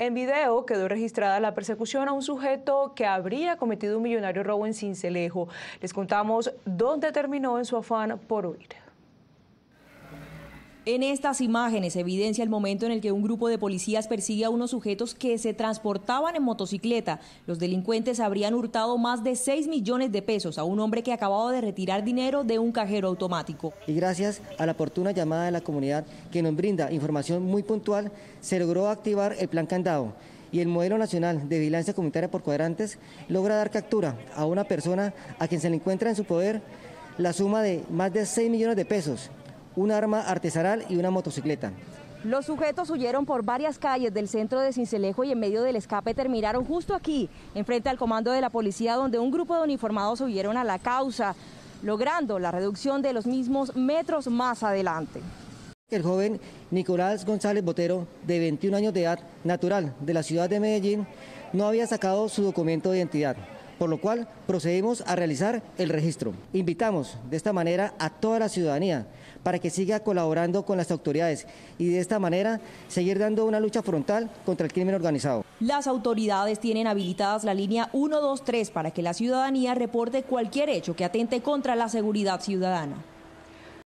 En video quedó registrada la persecución a un sujeto que habría cometido un millonario robo en Cincelejo. Les contamos dónde terminó en su afán por huir. En estas imágenes evidencia el momento en el que un grupo de policías persigue a unos sujetos que se transportaban en motocicleta. Los delincuentes habrían hurtado más de 6 millones de pesos a un hombre que acababa de retirar dinero de un cajero automático. Y gracias a la oportuna llamada de la comunidad que nos brinda información muy puntual, se logró activar el plan candado y el modelo nacional de vigilancia comunitaria por cuadrantes logra dar captura a una persona a quien se le encuentra en su poder la suma de más de 6 millones de pesos un arma artesanal y una motocicleta. Los sujetos huyeron por varias calles del centro de Cincelejo y en medio del escape terminaron justo aquí, enfrente al comando de la policía, donde un grupo de uniformados huyeron a la causa, logrando la reducción de los mismos metros más adelante. El joven Nicolás González Botero, de 21 años de edad, natural de la ciudad de Medellín, no había sacado su documento de identidad por lo cual procedimos a realizar el registro. Invitamos de esta manera a toda la ciudadanía para que siga colaborando con las autoridades y de esta manera seguir dando una lucha frontal contra el crimen organizado. Las autoridades tienen habilitadas la línea 123 para que la ciudadanía reporte cualquier hecho que atente contra la seguridad ciudadana.